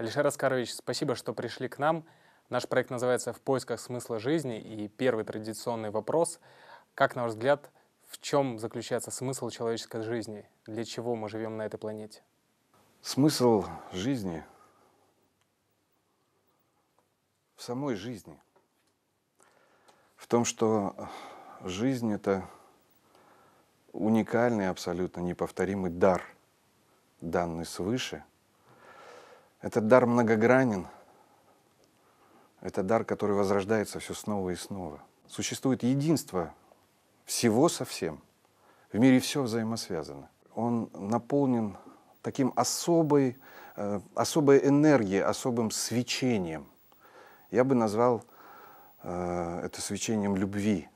Алишер Аскарович, спасибо, что пришли к нам. Наш проект называется «В поисках смысла жизни». И первый традиционный вопрос. Как, на ваш взгляд, в чем заключается смысл человеческой жизни? Для чего мы живем на этой планете? Смысл жизни в самой жизни. В том, что жизнь — это уникальный, абсолютно неповторимый дар, данный свыше — этот дар многогранен. Это дар, который возрождается все снова и снова. Существует единство всего совсем. В мире все взаимосвязано. Он наполнен таким особой, э, особой энергией, особым свечением. Я бы назвал э, это свечением любви.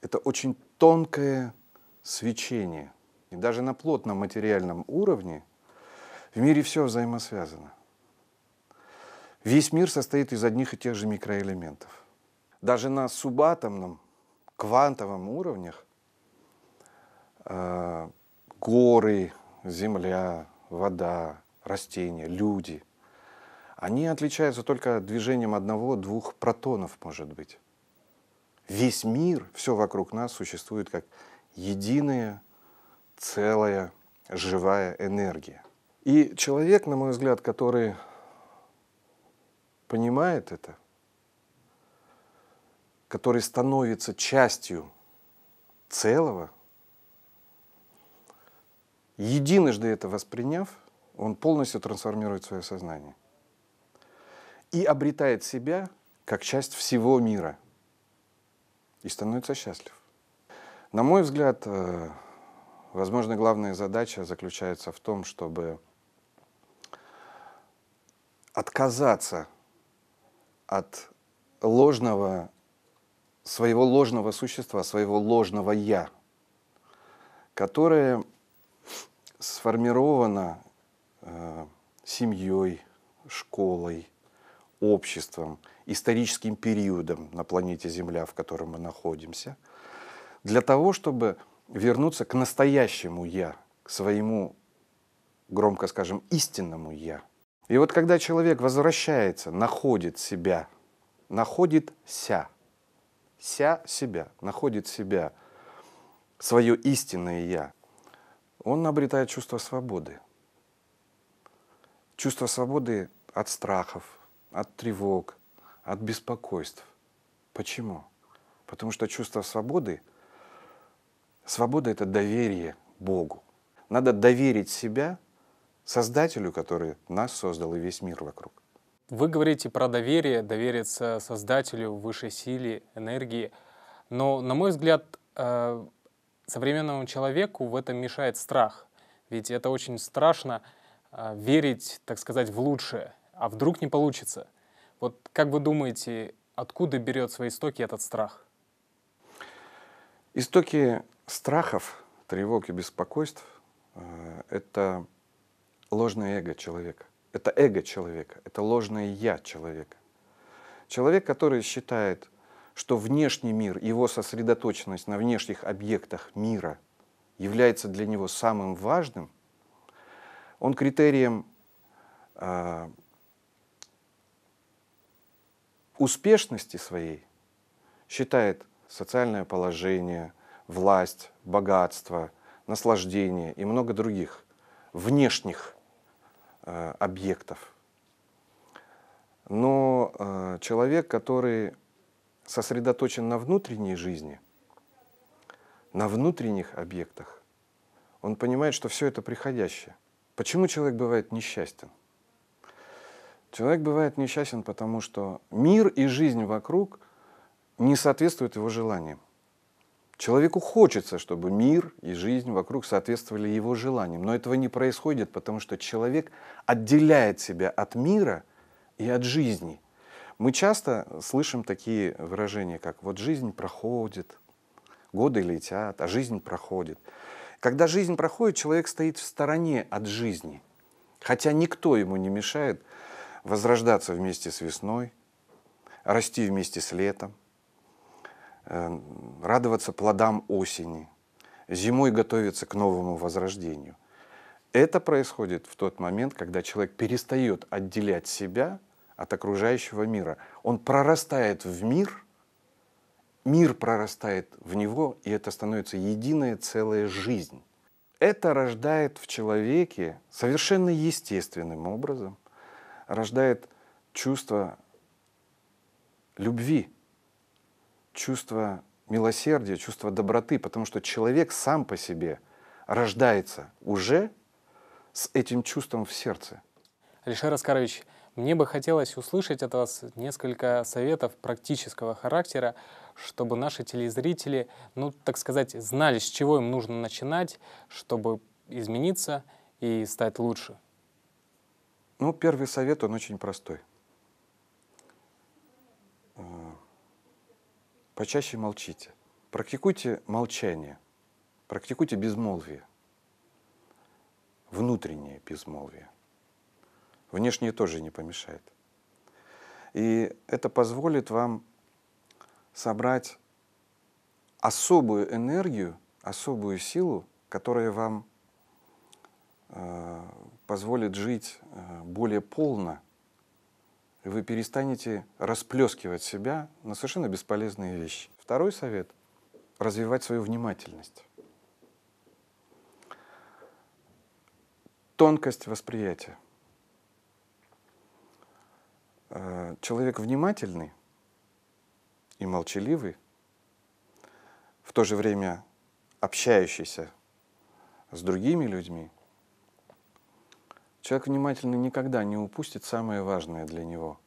Это очень тонкое свечение. И даже на плотном материальном уровне – в мире все взаимосвязано. Весь мир состоит из одних и тех же микроэлементов. Даже на субатомном, квантовом уровнях э, горы, земля, вода, растения, люди, они отличаются только движением одного-двух протонов, может быть. Весь мир, все вокруг нас существует как единая, целая, живая энергия – и человек, на мой взгляд, который понимает это, который становится частью целого, единожды это восприняв, он полностью трансформирует свое сознание и обретает себя как часть всего мира и становится счастлив. На мой взгляд, э, возможно, главная задача заключается в том, чтобы отказаться от ложного, своего ложного существа, своего ложного «я», которое сформировано э, семьей, школой, обществом, историческим периодом на планете Земля, в котором мы находимся, для того, чтобы вернуться к настоящему «я», к своему, громко скажем, истинному «я», и вот когда человек возвращается, находит себя, находит ся, ся себя, находит себя, свое истинное я, он обретает чувство свободы. Чувство свободы от страхов, от тревог, от беспокойств. Почему? Потому что чувство свободы, свобода — это доверие Богу. Надо доверить себя — Создателю, который нас создал и весь мир вокруг. Вы говорите про доверие, довериться Создателю, высшей силе, энергии. Но, на мой взгляд, э, современному человеку в этом мешает страх. Ведь это очень страшно э, верить, так сказать, в лучшее. А вдруг не получится? Вот как вы думаете, откуда берет свои истоки этот страх? Истоки страхов, тревог и беспокойств э, – это ложное эго человека. Это эго человека, это ложное я человека. Человек, который считает, что внешний мир, его сосредоточенность на внешних объектах мира является для него самым важным, он критерием э, успешности своей считает социальное положение, власть, богатство, наслаждение и много других внешних Э, объектов. Но э, человек, который сосредоточен на внутренней жизни, на внутренних объектах, он понимает, что все это приходящее. Почему человек бывает несчастен? Человек бывает несчастен, потому что мир и жизнь вокруг не соответствуют его желаниям. Человеку хочется, чтобы мир и жизнь вокруг соответствовали его желаниям, но этого не происходит, потому что человек отделяет себя от мира и от жизни. Мы часто слышим такие выражения, как «вот жизнь проходит», «годы летят», «а жизнь проходит». Когда жизнь проходит, человек стоит в стороне от жизни, хотя никто ему не мешает возрождаться вместе с весной, расти вместе с летом, Э, радоваться плодам осени, зимой готовиться к новому возрождению. Это происходит в тот момент, когда человек перестает отделять себя от окружающего мира. Он прорастает в мир, мир прорастает в него, и это становится единая целая жизнь. Это рождает в человеке совершенно естественным образом, рождает чувство любви чувство милосердия, чувство доброты, потому что человек сам по себе рождается уже с этим чувством в сердце. Алишер Аскарович, мне бы хотелось услышать от вас несколько советов практического характера, чтобы наши телезрители, ну, так сказать, знали, с чего им нужно начинать, чтобы измениться и стать лучше. Ну, первый совет, он очень простой – почаще молчите. Практикуйте молчание, практикуйте безмолвие, внутреннее безмолвие. Внешнее тоже не помешает. И это позволит вам собрать особую энергию, особую силу, которая вам э, позволит жить э, более полно – вы перестанете расплескивать себя на совершенно бесполезные вещи. Второй совет — развивать свою внимательность. Тонкость восприятия. Э, человек внимательный и молчаливый, в то же время общающийся с другими людьми — Человек внимательный никогда не упустит самое важное для него.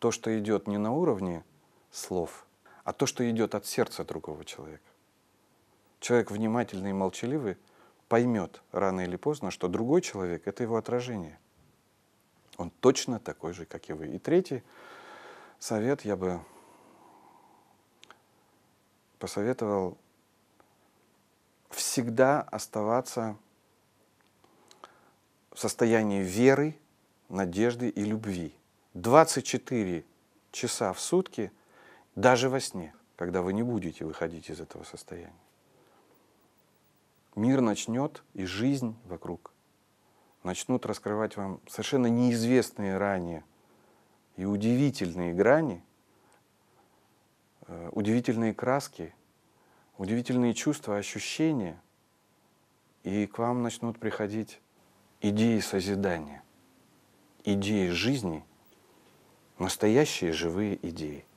То, что идет не на уровне слов, а то, что идет от сердца другого человека. Человек внимательный и молчаливый поймет рано или поздно, что другой человек — это его отражение. Он точно такой же, как и вы. И третий совет я бы посоветовал всегда оставаться в состоянии веры, надежды и любви. 24 часа в сутки, даже во сне, когда вы не будете выходить из этого состояния. Мир начнет, и жизнь вокруг начнут раскрывать вам совершенно неизвестные ранее и удивительные грани, э, удивительные краски, удивительные чувства, ощущения, и к вам начнут приходить идеи созидания, идеи жизни, настоящие живые идеи –